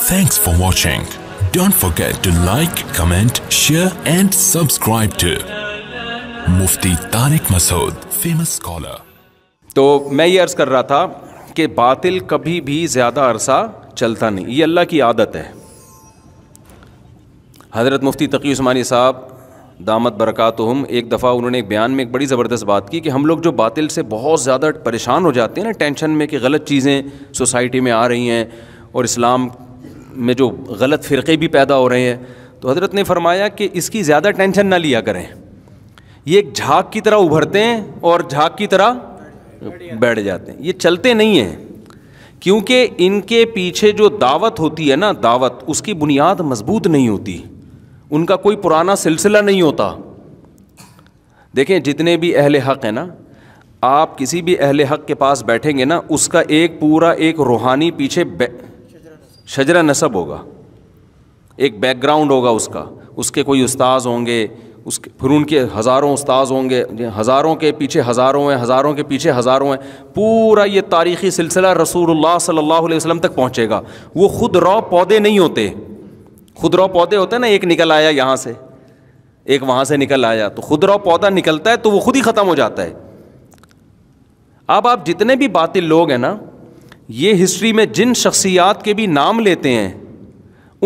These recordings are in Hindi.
Thanks for watching. Don't forget to like, comment, share and subscribe to Mufti Tariq Masood, famous scholar. तो मैं ये अर्ज़ कर रहा था कि बातिल कभी भी ज़्यादा अरसा चलता नहीं ये अल्लाह की आदत है हज़रत मुफ्ती तकी उस्मानी साहब दामत बरक़ात हम एक दफ़ा उन्होंने एक बयान में एक बड़ी ज़बरदस्त बात की कि हम लोग जो बातिल से बहुत ज़्यादा परेशान हो जाते हैं ना टेंशन में कि गलत चीज़ें सोसाइटी में आ रही हैं और इस्लाम में जो गलत फ़िरक़े भी पैदा हो रहे हैं तो हज़रत ने फरमाया कि इसकी ज़्यादा टेंशन ना लिया करें ये एक झाग की तरह उभरते हैं और झाग की तरह बैठ जाते हैं ये चलते नहीं हैं क्योंकि इनके पीछे जो दावत होती है ना दावत उसकी बुनियाद मजबूत नहीं होती उनका कोई पुराना सिलसिला नहीं होता देखें जितने भी अहले हक़ हैं ना आप किसी भी अहले हक़ के पास बैठेंगे ना उसका एक पूरा एक रूहानी पीछे शजरा नसब होगा एक बैकग्राउंड होगा उसका उसके कोई उस्ताज होंगे उसके फिर उनके हज़ारों उस्ताज होंगे हज़ारों के पीछे हज़ारों हैं हज़ारों के पीछे हज़ारों हैं पूरा ये तारीख़ी सिलसिला रसूल सल्लल्लाहु वसलम तक पहुँचेगा वो खुद रौ पौधे नहीं होते खुद रौ पौधे होते ना एक निकल आया यहाँ से एक वहाँ से निकल आया तो खुद रौ पौधा निकलता है तो वो खुद ही ख़त्म हो जाता है अब आप जितने भी बातिल लोग हैं ना ये हिस्ट्री में जिन शख्सियात के भी नाम लेते हैं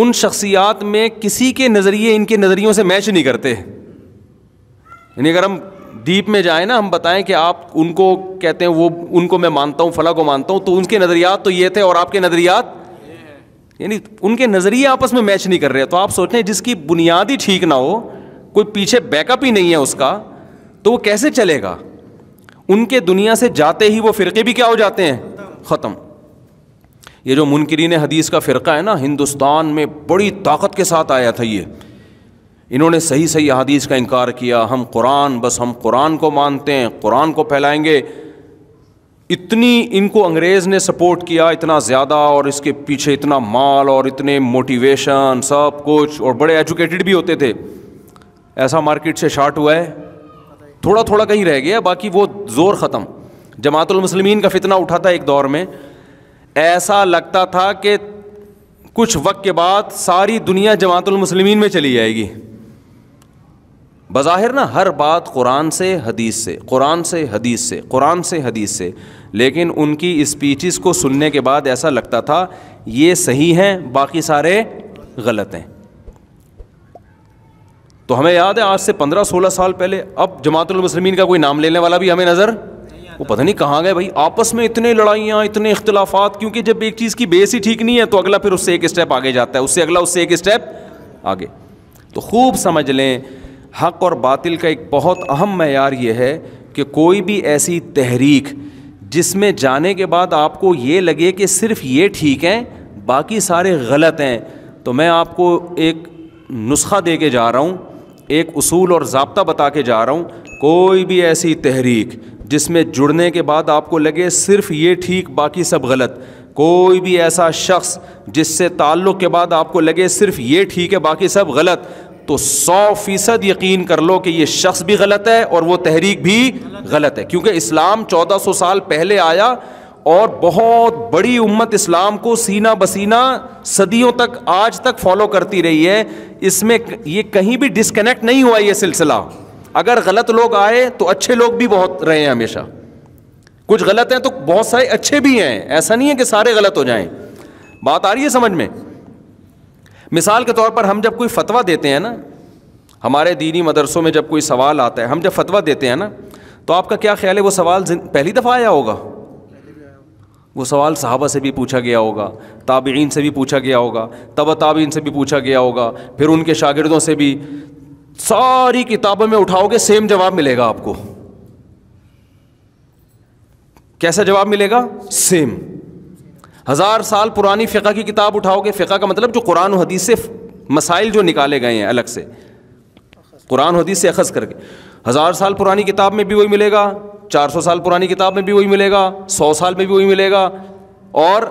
उन शख्सियात में किसी के नज़रिए इनके नज़रियों से मैच नहीं करते यानी अगर हम दीप में जाए ना हम बताएं कि आप उनको कहते हैं वो उनको मैं मानता हूँ फला को मानता हूँ तो उनके नज़रियात तो ये थे और आपके नज़रियात यानी उनके नज़रिए आपस में मैच नहीं कर रहे तो आप सोच सोचें जिसकी बुनियाद ही ठीक ना हो कोई पीछे बैकअप ही नहीं है उसका तो वो कैसे चलेगा उनके दुनिया से जाते ही वो फ़िरके भी क्या हो जाते हैं ख़त्म ये जो मुनकरीन हदीस का फ़िरका है ना हिंदुस्तान में बड़ी ताकत के साथ आया था ये इन्होंने सही सही हदीस का इनकार किया हम कुरान बस हम कुरान को मानते हैं कुरान को फैलाएंगे इतनी इनको अंग्रेज़ ने सपोर्ट किया इतना ज़्यादा और इसके पीछे इतना माल और इतने मोटिवेशन सब कुछ और बड़े एजुकेटेड भी होते थे ऐसा मार्केट से शार्ट हुआ है थोड़ा थोड़ा कहीं रह गया बाकी वो ज़ोर ख़त्म जमातुल मुस्लिमीन का फितना उठा था एक दौर में ऐसा लगता था कि कुछ वक्त के बाद सारी दुनिया जमातुलमसलमिन में चली जाएगी बज़ाहिर ना हर बात कुरान से हदीस से कुरान से हदीस से कुरान से हदीस से लेकिन उनकी स्पीचेस को सुनने के बाद ऐसा लगता था ये सही हैं बाकी सारे गलत हैं तो हमें याद है आज से पंद्रह सोलह साल पहले अब जमातुल का कोई नाम लेने वाला भी हमें नज़र वो पता नहीं कहाँ गए भाई आपस में इतने लड़ाइयाँ इतने इख्तलाफात क्योंकि जब एक चीज़ की बेस ही ठीक नहीं है तो अगला फिर उससे एक स्टेप आगे जाता है उससे अगला उससे एक स्टेप आगे तो खूब समझ लें हक और बातिल का एक बहुत अहम मैार ये है कि कोई भी ऐसी तहरीक जिसमें जाने के बाद आपको ये लगे कि सिर्फ ये ठीक हैं बाकी सारे गलत हैं तो मैं आपको एक नुस्खा दे के जा रहा हूँ एक उसूल और ज़बता बता के जा रहा हूँ कोई भी ऐसी तहरीक जिसमें जुड़ने के बाद आपको लगे सिर्फ ये ठीक बाकी सब गलत कोई भी ऐसा शख्स जिससे ताल्लुक़ के बाद आपको लगे सिर्फ ये ठीक है बाकी सब गलत तो सौ फ़ीसद यकीन कर लो कि ये शख्स भी गलत है और वो तहरीक भी गलत है क्योंकि इस्लाम चौदह सौ साल पहले आया और बहुत बड़ी उम्मत इस्लाम को सीना बसीना सदियों तक आज तक फॉलो करती रही है इसमें ये कहीं भी डिसकनेक्ट नहीं हुआ ये सिलसिला अगर गलत लोग आए तो अच्छे लोग भी बहुत रहे हैं हमेशा कुछ गलत हैं तो बहुत सारे अच्छे भी हैं ऐसा नहीं है कि सारे गलत हो जाए बात आ रही है समझ में मिसाल के तौर पर हम जब कोई फतवा देते हैं ना हमारे दीनी मदरसों में जब कोई सवाल आता है हम जब फतवा देते हैं ना तो आपका क्या ख्याल है वो सवाल पहली दफ़ा आया होगा वो सवाल साहबा से भी पूछा गया होगा ताबीन से भी पूछा गया होगा तब ताबीन से भी पूछा गया होगा फिर उनके शागिर्दों से भी सारी किताबों में उठाओगे सेम जवाब मिलेगा आपको कैसा जवाब मिलेगा सेम हज़ार साल पुरानी फ़िका की किताब उठाओगे फ़िका का मतलब जो कुरान हदीस से मसाइल जो निकाले गए हैं अलग से कुरान हदीस से अखज़ करके हज़ार साल पुरानी किताब में भी वही मिलेगा चार सौ साल पुरानी किताब में भी वही मिलेगा सौ साल में भी वही मिलेगा और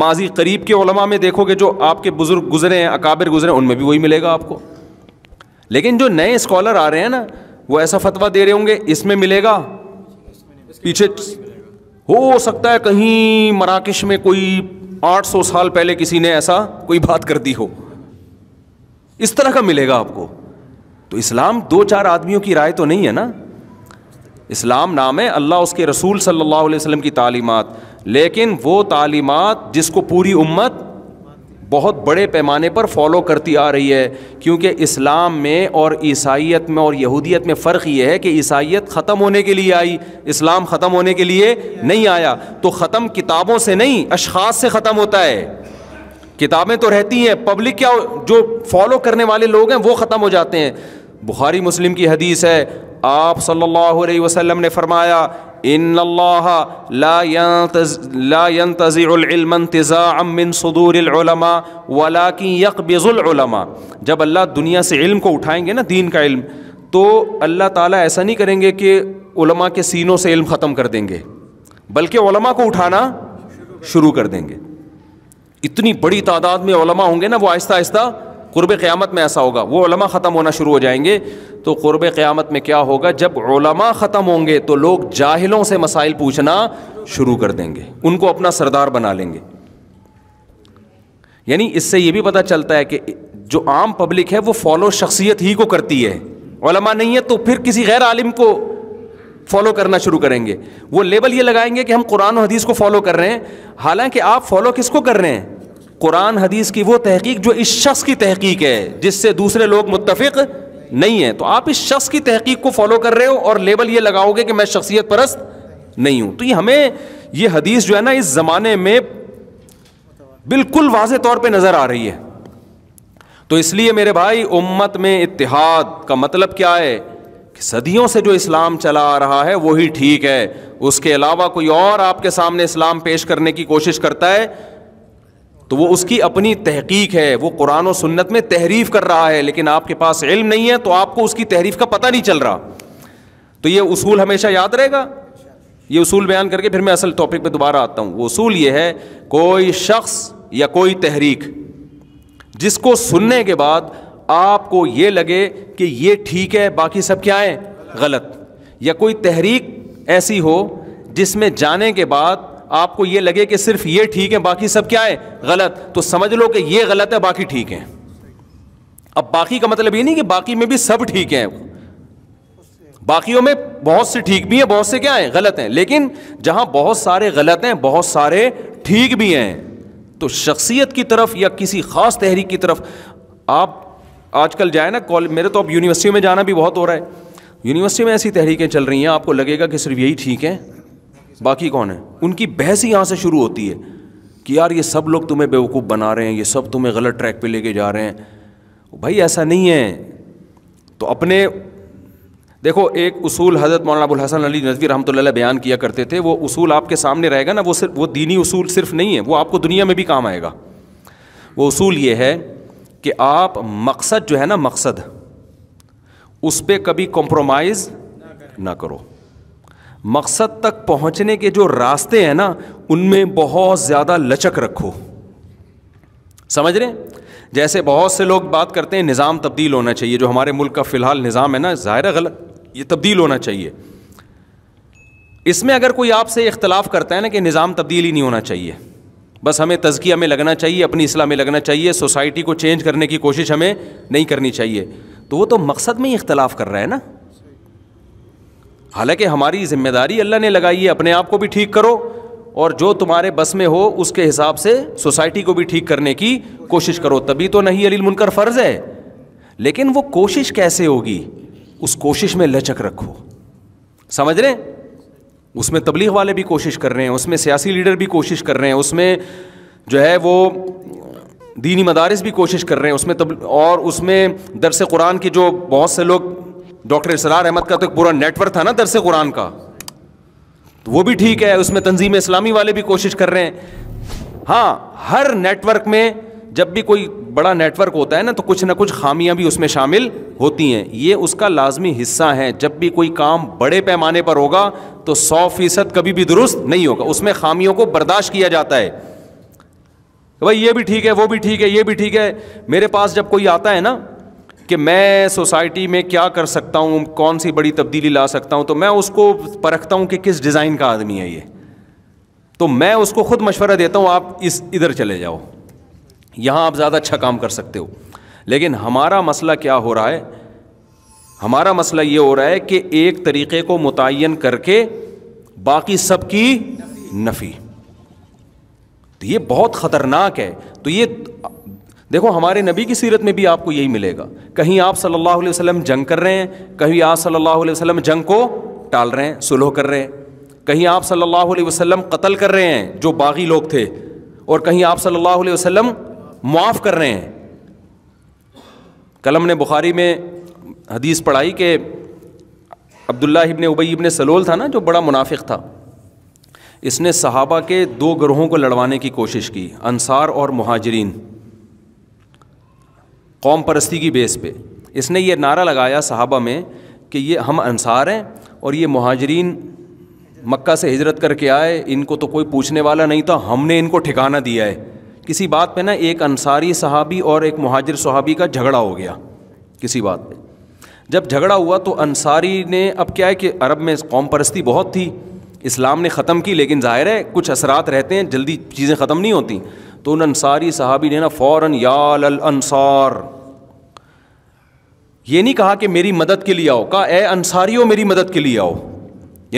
माजी करीब के में देखोगे जो आपके बुज़ुर्ग गुजरे हैं अकाबिर गुजरे हैं उनमें भी वही मिलेगा आपको लेकिन जो नए स्कॉलर आ रहे हैं ना वो ऐसा फतवा दे रहे होंगे इसमें मिलेगा पीछे हो सकता है कहीं मराकश में कोई 800 साल पहले किसी ने ऐसा कोई बात कर दी हो इस तरह का मिलेगा आपको तो इस्लाम दो चार आदमियों की राय तो नहीं है ना इस्लाम नाम है अल्लाह उसके रसूल सल्लल्लाहु अलैहि वसल्लम की तालीमात लेकिन वो तालीमात जिसको पूरी उम्मत बहुत बड़े पैमाने पर फॉलो करती आ रही है क्योंकि इस्लाम में और ईसाइत में और यहूदियत में फ़र्क ये है कि ईसाइत ख़त्म होने के लिए आई इस्लाम ख़त्म होने के लिए नहीं आया तो ख़त्म किताबों से नहीं अशास से ख़त्म होता है किताबें तो रहती हैं पब्लिक क्या जो फॉलो करने वाले लोग हैं वो ख़त्म हो जाते हैं बुखारी मुस्लिम की हदीस है आप सल्लल्लाहु अलैहि वसल्लम ने फरमाया इन लातज़ामिन सदूरमा वला की यकबज़ुलमा जब अल्लाह दुनिया से इल्म को उठाएंगे ना दीन का इल्म तो अल्लाह ताला ऐसा नहीं करेंगे कि उलमा के सीनों से इल्म ख़त्म कर देंगे बल्कि उलमा को उठाना शुरू कर देंगे इतनी बड़ी तादाद में उलमा होंगे ना वो आहिस्ता आहिस्ता क़ुरब क़्यामत में ऐसा होगा वो ओलमा ख़त्म होना शुरू हो जाएंगे तो क़ुरब क़्यामत में क्या होगा जब ओलमा ख़त्म होंगे तो लोग जाहिलों से मसाइल पूछना शुरू कर देंगे उनको अपना सरदार बना लेंगे यानी इससे ये भी पता चलता है कि जो आम पब्लिक है वो फॉलो शख्सियत ही को करती है ओलमा नहीं है तो फिर किसी गैर आलिम को फॉलो करना शुरू करेंगे वो लेबल ये लगाएंगे कि हम कुरान और हदीस को फॉलो कर रहे हैं हालांकि आप फॉलो किसको कर रहे हैं कुरान हदीस की वो तहकीक जो इस शख्स की तहकीक है जिससे दूसरे लोग मुतफ़ नहीं है तो आप इस शख्स की तहकीक को फॉलो कर रहे हो और लेबल ये लगाओगे कि मैं शख्सियत परस्त नहीं हूँ तो ये हमें ये हदीस जो है ना इस ज़माने में बिल्कुल वाज तौर पर नज़र आ रही है तो इसलिए मेरे भाई उम्मत में इतिहाद का मतलब क्या है कि सदियों से जो इस्लाम चला आ रहा है वही ठीक है उसके अलावा कोई और आपके सामने इस्लाम पेश करने की कोशिश करता है तो वो उसकी अपनी तहकीक है वो कुरान और सुन्नत में तहरीफ कर रहा है लेकिन आपके पास इल्म नहीं है तो आपको उसकी तहरीफ का पता नहीं चल रहा तो ये उसूल हमेशा याद रहेगा ये उसूल बयान करके फिर मैं असल टॉपिक पे दोबारा आता हूँ उसूल ये है कोई शख्स या कोई तहरीक जिसको सुनने के बाद आपको ये लगे कि ये ठीक है बाकी सब क्या है गलत या कोई तहरीक ऐसी हो जिसमें जाने के बाद आपको ये लगे कि सिर्फ ये ठीक है बाकी सब क्या है गलत तो समझ लो कि ये गलत है बाकी ठीक है अब बाकी का मतलब ये नहीं कि बाकी में भी सब ठीक है बाकियों में बहुत से ठीक भी हैं बहुत से क्या हैं गलत हैं लेकिन जहां बहुत सारे गलत हैं बहुत सारे ठीक भी हैं तो शख्सियत की तरफ या किसी ख़ास तहरीक की तरफ आप आजकल जाए ना कॉलेज मेरे तो अब यूनिवर्सिटी में जाना भी बहुत हो रहा है यूनिवर्सिटी में ऐसी तहरीकें चल रही हैं आपको लगेगा कि सिर्फ यही ठीक है बाकी कौन है उनकी बहस ही यहाँ से शुरू होती है कि यार ये सब लोग तुम्हें बेवकूफ़ बना रहे हैं ये सब तुम्हें गलत ट्रैक पर लेके जा रहे हैं भाई ऐसा नहीं है तो अपने देखो एक उसूल हज़रत मौलाना अबुल हसन अली नजवी रहमतुल्लाह बयान किया करते थे वो उसूल आपके सामने रहेगा ना वो सिर्फ वो दीनी उसूल सिर्फ नहीं है वो आपको दुनिया में भी काम आएगा वो उसूल ये है कि आप मकसद जो है ना मकसद उस पर कभी कॉम्प्रोमाइज़ ना करो मकसद तक पहुंचने के जो रास्ते हैं ना उनमें बहुत ज़्यादा लचक रखो समझ रहे जैसे बहुत से लोग बात करते हैं निज़ाम तब्दील होना चाहिए जो हमारे मुल्क का फ़िलहाल निज़ाम है ना ज़ाहिर गलत ये तब्दील होना चाहिए इसमें अगर कोई आपसे इख्तलाफ करता है ना कि निज़ाम तब्दील ही नहीं होना चाहिए बस हमें तजकिया में लगना चाहिए अपनी इस्लाह में लगना चाहिए सोसाइटी को चेंज करने की कोशिश हमें नहीं करनी चाहिए तो वो तो मकसद में ही इख्तलाफ कर रहा है ना हालांकि हमारी जिम्मेदारी अल्लाह ने लगाई है अपने आप को भी ठीक करो और जो तुम्हारे बस में हो उसके हिसाब से सोसाइटी को भी ठीक करने की कोशिश करो तभी तो नहीं अली मुनकर फ़र्ज़ है लेकिन वो कोशिश कैसे होगी उस कोशिश में लचक रखो समझ रहे उसमें तबलीग वाले भी कोशिश कर रहे हैं उसमें सियासी लीडर भी कोशिश कर रहे हैं उसमें जो है वो दीनी मदारस भी कोशिश कर रहे हैं उसमें तब और उसमें दरस कुरान के जो बहुत से लोग डॉक्टर इसरार अहमद का तो एक पूरा नेटवर्क था ना दरस कुरान का तो वो भी ठीक है उसमें तंजीम इस्लामी वाले भी कोशिश कर रहे हैं हाँ हर नेटवर्क में जब भी कोई बड़ा नेटवर्क होता है ना तो कुछ ना कुछ खामियां भी उसमें शामिल होती हैं ये उसका लाजमी हिस्सा है जब भी कोई काम बड़े पैमाने पर होगा तो सौ फीसद कभी भी दुरुस्त नहीं होगा उसमें खामियों को बर्दाश्त किया जाता है भाई ये भी ठीक है वो भी ठीक है ये भी ठीक है मेरे पास जब कोई आता है ना कि मैं सोसाइटी में क्या कर सकता हूँ कौन सी बड़ी तब्दीली ला सकता हूँ तो मैं उसको परखता हूँ कि किस डिज़ाइन का आदमी है ये तो मैं उसको ख़ुद मशवरा देता हूँ आप इस इधर चले जाओ यहाँ आप ज़्यादा अच्छा काम कर सकते हो लेकिन हमारा मसला क्या हो रहा है हमारा मसला ये हो रहा है कि एक तरीक़े को मुतन करके बाकी सब की नफ़ी तो ये बहुत ख़तरनाक है तो ये देखो हमारे नबी की सीरत में भी आपको यही मिलेगा कहीं आप सल्लल्लाहु अलैहि वसल्लम जंग कर रहे हैं कहीं आप सल्लल्लाहु अलैहि वसल्लम जंग को टाल रहे हैं सुलह कर रहे हैं कहीं आप सल्लल्लाहु अलैहि वसल्लम कत्ल कर रहे हैं जो बागी लोग थे और कहीं आप सल्लल्लाहु अलैहि वसल्लम मुआफ़ कर रहे हैं कलम ने बुखारी में हदीस पढ़ाई कि अब्दुल्ला इबन उबई इबन सलोल था ना जो बड़ा मुनाफिक था इसने सहाबा के दो ग्रोहों को लड़वाने की कोशिश की अनसार और महाजरीन कौम परस्ती की बेस पे इसने ये नारा लगाया साहबा में कि ये हम अंसार हैं और ये महाजरीन मक्का से हिजरत करके आए इनको तो कोई पूछने वाला नहीं था हमने इनको ठिकाना दिया है किसी बात पर ना एक अनसारी सहाबी और एक महाजर सहाबी का झगड़ा हो गया किसी बात पर जब झगड़ा हुआ तो अंसारी ने अब क्या है कि अरब में कौम परस्ती बहुत थी इस्लाम ने ख़त्म की लेकिन ज़ाहिर है कुछ असरात रहते हैं जल्दी चीज़ें ख़त्म नहीं होती तो उन अंसारी साहबी ने ना फ़ौरन याल अल अंसार ये नहीं कहा कि मेरी मदद के लिए आओ कहा ए अंसारियों मेरी मदद के लिए आओ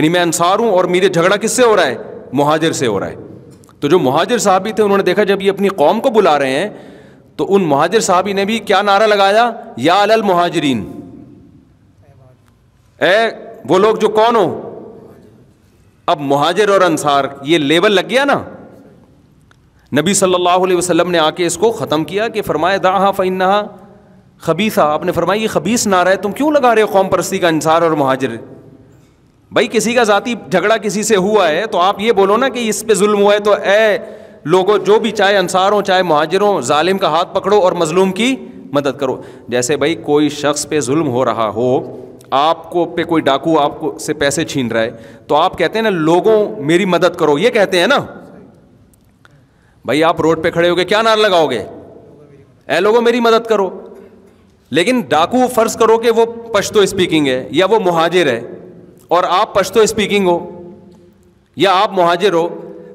यानी मैं अंसार हूँ और मेरे झगड़ा किससे हो रहा है महाजर से हो रहा है तो जो महाजर साहबी थे उन्होंने देखा जब ये अपनी कौम को बुला रहे हैं तो उन महाजर साहबी ने भी क्या नारा लगाया या अल महाजरीन ए वो लोग जो कौन हो अब महाजर और अंसार ये लेवल लग गया ना नबी सल्लल्लाहु अलैहि वसल्लम ने आके इसको ख़त्म किया कि फरमाए दाहा फ़ैनहा खबीसा आपने फरमाया ये खबीस नारा है तुम क्यों लगा रहे हो कौम परस्ती का इंसार और महाजर भाई किसी का ज़ाती झगड़ा किसी से हुआ है तो आप ये बोलो ना कि इस पर जुल्म हुआ है तो ए लोगों जो भी चाहे अनसार हो चाहे महाजर हो ालिम का हाथ पकड़ो और मजलूम की मदद करो जैसे भाई कोई शख्स पे जुल्म हो रहा हो आपको पे कोई डाकू आपको से पैसे छीन रहा है तो आप कहते हैं ना लोगों मेरी मदद करो ये कहते हैं ना भाई आप रोड पे खड़े होके क्या नारा लगाओगे ऐ लोगों मेरी मदद करो लेकिन डाकू फर्ज करो कि वो पश्तो स्पीकिंग है या वो मुहाजिर है और आप पश्तो स्पीकिंग हो या आप मुहाजिर हो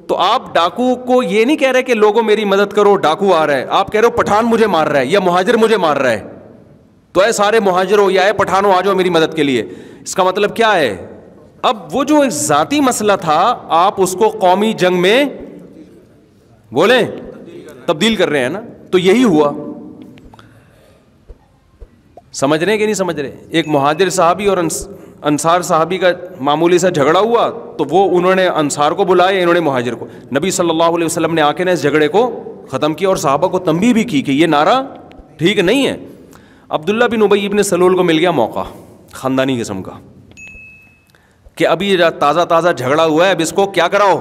तो आप डाकू को ये नहीं कह रहे कि लोगों मेरी मदद करो डाकू आ रहे हैं आप कह रहे हो पठान मुझे मार रहा है या मुहाजिर मुझे मार रहा है तो ऐ सारे मुहाजिर हो या ऐ पठान हो आ जाओ मेरी मदद के लिए इसका मतलब क्या है अब वो जो एक ज़ाती मसला था आप उसको कौमी जंग में बोले तब्दील कर रहे हैं ना तो यही हुआ समझ रहे हैं कि नहीं समझ रहे एक महाजिर साहबी और अंसार साहबी का मामूली सा झगड़ा हुआ तो वो उन्होंने अंसार को बुलाया इन्होंने महाजिर को नबी सल्लल्लाहु अलैहि वसल्लम ने आके ने इस झगड़े को ख़त्म किया और साहबा को तंबी भी की कि ये नारा ठीक नहीं है अब्दुल्ला बिन उबई इबन सलूल को मिल गया मौका ख़ानदानी किस्म का कि अभी ताज़ा ताज़ा झगड़ा हुआ है अब इसको क्या कराओ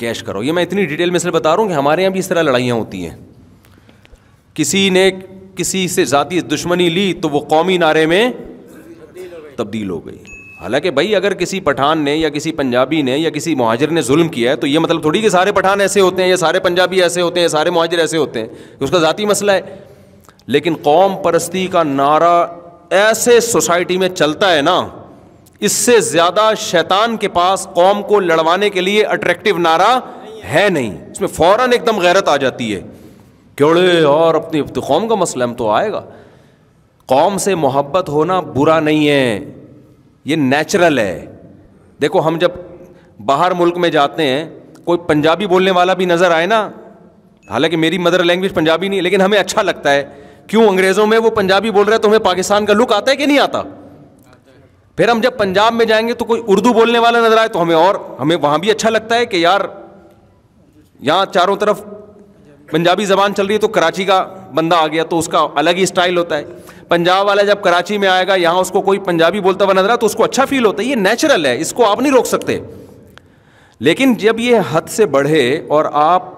कैश करो ये मैं इतनी डिटेल में इसलिए बता रहा हूँ कि हमारे यहाँ भी इस तरह लड़ाइयाँ होती हैं किसी ने किसी से ज़ाती दुश्मनी ली तो वो कौमी नारे में तब्दील हो गई हालांकि भाई अगर किसी पठान ने या किसी पंजाबी ने या किसी महाजर ने जुल्म किया है तो ये मतलब थोड़ी कि सारे पठान ऐसे होते हैं या सारे पंजाबी ऐसे होते हैं या सारे महाजर ऐसे होते हैं उसका ज़ाती मसला है लेकिन कौम परस्ती का नारा ऐसे सोसाइटी में चलता है ना इससे ज़्यादा शैतान के पास कौम को लड़वाने के लिए अट्रैक्टिव नारा है नहीं इसमें फ़ौरन एकदम गैरत आ जाती है क्योड़े और अपनी कौम का मसला हम तो आएगा कौम से मोहब्बत होना बुरा नहीं है ये नेचुरल है देखो हम जब बाहर मुल्क में जाते हैं कोई पंजाबी बोलने वाला भी नज़र आए ना हालांकि मेरी मदर लैंग्वेज पंजाबी नहीं लेकिन हमें अच्छा लगता है क्यों अंग्रेज़ों में वो पंजाबी बोल रहे हैं तो हमें पाकिस्तान का लुक आता है कि नहीं आता फिर हम जब पंजाब में जाएंगे तो कोई उर्दू बोलने वाला नजर आए तो हमें और हमें वहाँ भी अच्छा लगता है कि यार यहाँ चारों तरफ पंजाबी ज़बान चल रही है तो कराची का बंदा आ गया तो उसका अलग ही स्टाइल होता है पंजाब वाला जब कराची में आएगा यहाँ उसको कोई पंजाबी बोलता हुआ नजर आए तो उसको अच्छा फील होता है ये नेचुरल है इसको आप नहीं रोक सकते लेकिन जब ये हद से बढ़े और आप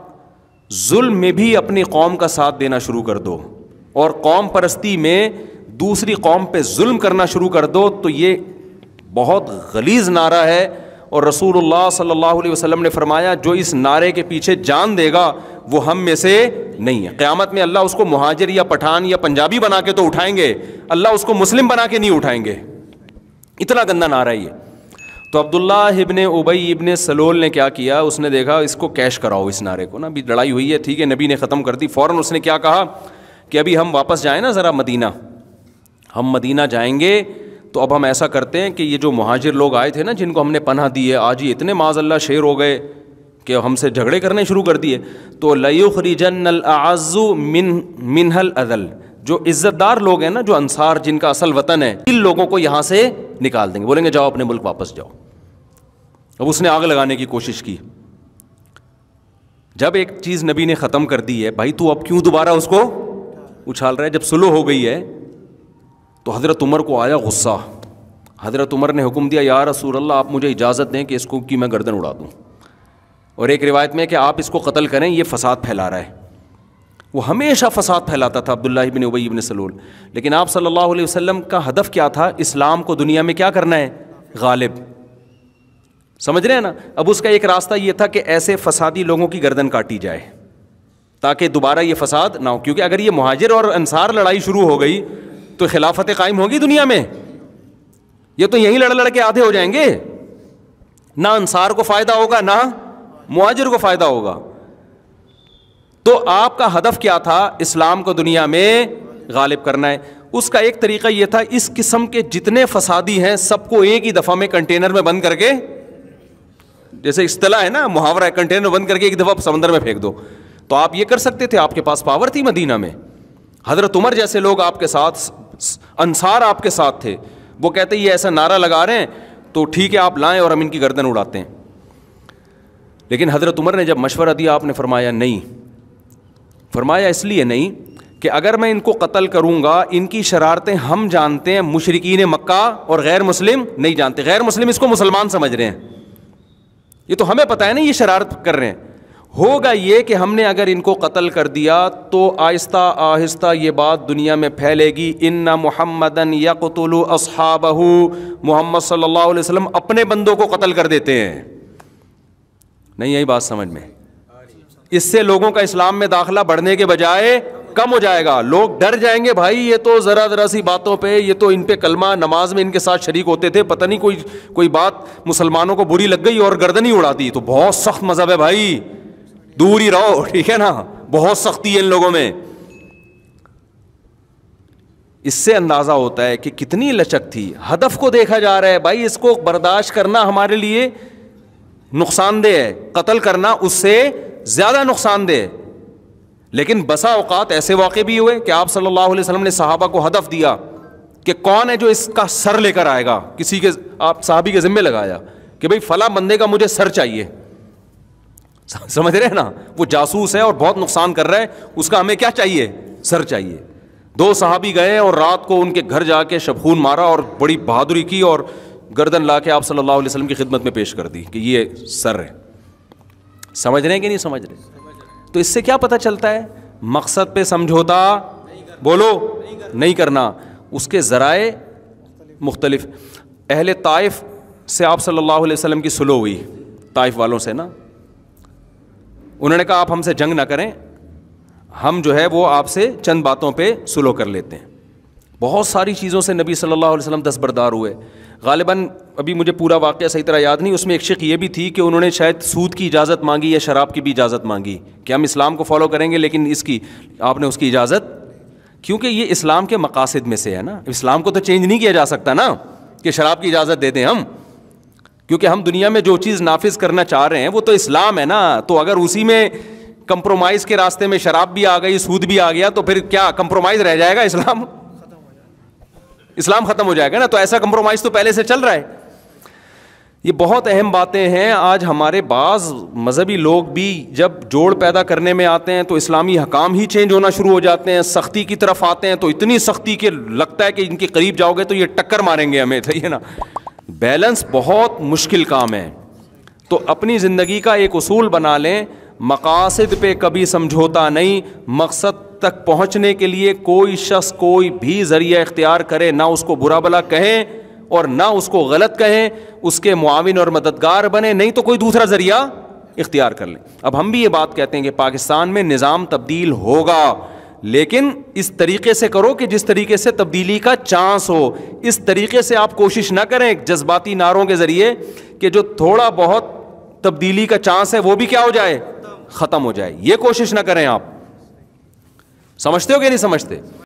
जुल्म में भी अपनी कौम का साथ देना शुरू कर दो और कौम परस्ती में दूसरी कौम पे जुल्म करना शुरू कर दो तो ये बहुत गलीज नारा है और रसूलुल्लाह सल्लल्लाहु अलैहि वसल्लम ने फरमाया जो इस नारे के पीछे जान देगा वो हम में से नहीं है क़्यामत में अल्लाह उसको महाजर या पठान या पंजाबी बना के तो उठाएंगे अल्लाह उसको मुस्लिम बना के नहीं उठाएंगे इतना गंदा नारा ये तो अब्दुल्ला इबन उबई इबन सलोल ने क्या किया उसने देखा इसको कैश कराओ इस नारे को ना अभी लड़ाई हुई है ठीक है नबी ने ख़त्म कर दी फ़ौर उसने क्या कहा कि अभी हम वापस जाएँ ना ज़रा मदीना हम मदीना जाएंगे तो अब हम ऐसा करते हैं कि ये जो महाजिर लोग आए थे ना जिनको हमने पनाह दी है आज ही इतने माजल्ला शेर हो गए कि हमसे झगड़े करने शुरू कर दिए तो खरीजन आज़ु मिन मिनहल अदल जो इज़्ज़तदार लोग हैं ना जो अनसार जिनका असल वतन है इन लोगों को यहाँ से निकाल देंगे बोलेंगे जाओ अपने मुल्क वापस जाओ अब उसने आग लगाने की कोशिश की जब एक चीज़ नबी ने ख़त्म कर दी है भाई तू अब क्यों दोबारा उसको उछाल रहा है जब सुलह हो गई है तो हज़रत उमर को आया गुस्सा हज़रत उमर ने हुक्म दिया या रसूल आप मुझे इजाज़त दें कि इसको कि मैं गर्दन उड़ा दूँ और एक रिवायत में कि आप इसको कत्ल करें ये फ़साद फैला रहा है वो हमेशा फ़साद फैलाता था अब्दुल्ला बिन उबई बिन सलूल लेकिन आप सल्लल्लाहु अलैहि वसल्लम का हदफ़ क्या था इस्लाम को दुनिया में क्या करना है गालिब समझ रहे हैं ना अब उसका एक रास्ता ये था कि ऐसे फसादी लोगों की गर्दन काटी जाए ताकि दोबारा ये फसाद ना हो क्योंकि अगर ये महाजर और अंसार लड़ाई शुरू हो गई तो खिलाफतें कायम होंगी दुनिया में ये तो यहीं लड़ लड़के आधे हो जाएंगे ना अंसार को फ़ायदा होगा ना मुआजर को फ़ायदा होगा तो आपका हदफ क्या था इस्लाम को दुनिया में गालिब करना है उसका एक तरीका यह था इस किस्म के जितने फसादी हैं सबको एक ही दफ़ा में कंटेनर में बंद करके जैसे इस्तला है ना मुहावरा है कंटेनर बंद करके एक दफ़ा समंदर में फेंक दो तो आप ये कर सकते थे आपके पास पावर थी मदीना में हज़रत उमर जैसे लोग आपके साथ अंसार आपके साथ थे वो कहते ये ऐसा नारा लगा रहे हैं तो ठीक है आप लाएं और हम इनकी गर्दन उड़ाते हैं लेकिन हज़रत उमर ने जब मशवरा दिया आपने फरमाया नहीं फरमाया इसलिए नहीं कि अगर मैं इनको कत्ल करूँगा इनकी शरारतें हम जानते हैं मुशरकिन मक्का और गैर मुस्लिम नहीं जानते गैर मुस्लिम इसको मुसलमान समझ रहे हैं ये तो हमें पता है ना ये शरारत कर रहे हैं होगा ये कि हमने अगर इनको कत्ल कर दिया तो आहिस्ता आहिस्ता ये बात दुनिया में फैलेगी इन न मोहम्मदन यकतुल असहाबहू मोहम्मद सल्लल्लाहु अलैहि वसल्लम अपने बंदों को कत्ल कर देते हैं नहीं यही बात समझ में इससे लोगों का इस्लाम में दाखिला बढ़ने के बजाय कम हो जाएगा लोग डर जाएंगे भाई ये तो ज़रा ज़रा सी बातों पे ये तो इन पे कलमा नमाज में इनके साथ शरीक होते थे पता नहीं कोई कोई बात मुसलमानों को बुरी लग गई और गर्दन ही उड़ा दी तो बहुत सख्त मज़हब है भाई दूर ही रहो ठीक है ना बहुत सख्ती है इन लोगों में इससे अंदाज़ा होता है कि कितनी लचक थी हदफ को देखा जा रहा है भाई इसको बर्दाश्त करना हमारे लिए नुकसानदेह है कत्ल करना उससे ज़्यादा नुकसानदेह है लेकिन बसा अवकात ऐसे वाक़े भी हुए कि आप सल्लल्लाहु अलैहि वसल्लम ने सहाबा को हदफ दिया कि कौन है जो इसका सर लेकर आएगा किसी के आप साहबी के ज़िम्मे लगाया कि भाई फ़ला बंदे का मुझे सर चाहिए समझ रहे हैं ना वो जासूस है और बहुत नुकसान कर रहा है उसका हमें क्या चाहिए सर चाहिए दो साहबी गए और रात को उनके घर जाके शबून मारा और बड़ी बहादुरी की और गर्दन ला के आप सल्ला वसलम की खिदमत में पेश कर दी कि ये सर है समझ रहे हैं कि नहीं समझ रहे, तो इससे क्या पता चलता है मकसद पे समझौता बोलो नहीं करना।, नहीं करना उसके ज़राए मुख्तलफ अहल ताइफ से आप सल्ला वसलम की सुलो हुई ताइफ वालों से ना उन्होंने कहा आप हमसे जंग ना करें हम जो है वो आपसे चंद बातों पे सुलह कर लेते हैं बहुत सारी चीज़ों से नबी सल्लल्लाहु अलैहि वसल्लम दस्तबरदार हुए गालिबा अभी मुझे पूरा वाक़ सही तरह याद नहीं उसमें एक शिक ये भी थी कि उन्होंने शायद सूद की इजाज़त मांगी या शराब की भी इजाज़त मांगी कि हम इस्लाम को फॉलो करेंगे लेकिन इसकी आपने उसकी इजाज़त क्योंकि ये इस्लाम के मकासद में से है ना इस्लाम को तो चेंज नहीं किया जा सकता ना कि शराब की इजाज़त दे दें हम क्योंकि हम दुनिया में जो चीज़ नाफिज करना चाह रहे हैं वो तो इस्लाम है ना तो अगर उसी में कंप्रोमाइज के रास्ते में शराब भी आ गई सूद भी आ गया तो फिर क्या कंप्रोमाइज रह जाएगा इस्लाम इस्लाम ख़त्म हो जाएगा ना तो ऐसा कंप्रोमाइज़ तो पहले से चल रहा है ये बहुत अहम बातें हैं आज हमारे बाज़ मज़हबी लोग भी जब जोड़ पैदा करने में आते हैं तो इस्लामी हकाम ही चेंज होना शुरू हो जाते हैं सख्ती की तरफ आते हैं तो इतनी सख्ती के लगता है कि इनके करीब जाओगे तो ये टक्कर मारेंगे हमें सही तो है ना बैलेंस बहुत मुश्किल काम है तो अपनी ज़िंदगी का एक असूल बना लें मकासद पे कभी समझौता नहीं मकसद तक पहुंचने के लिए कोई शख्स कोई भी ज़रिया इख्तियार करे ना उसको बुरा भला कहें और ना उसको गलत कहें उसके मुआवन और मददगार बने नहीं तो कोई दूसरा ज़रिया इख्तियार कर लें अब हम भी ये बात कहते हैं कि पाकिस्तान में निज़ाम तब्दील होगा लेकिन इस तरीके से करो कि जिस तरीके से तब्दीली का चांस हो इस तरीके से आप कोशिश ना करें जज्बाती नारों के ज़रिए कि जो थोड़ा बहुत तब्दीली का चांस है वो भी क्या हो जाए ख़त्म हो जाए ये कोशिश ना करें आप समझते हो कि नहीं समझते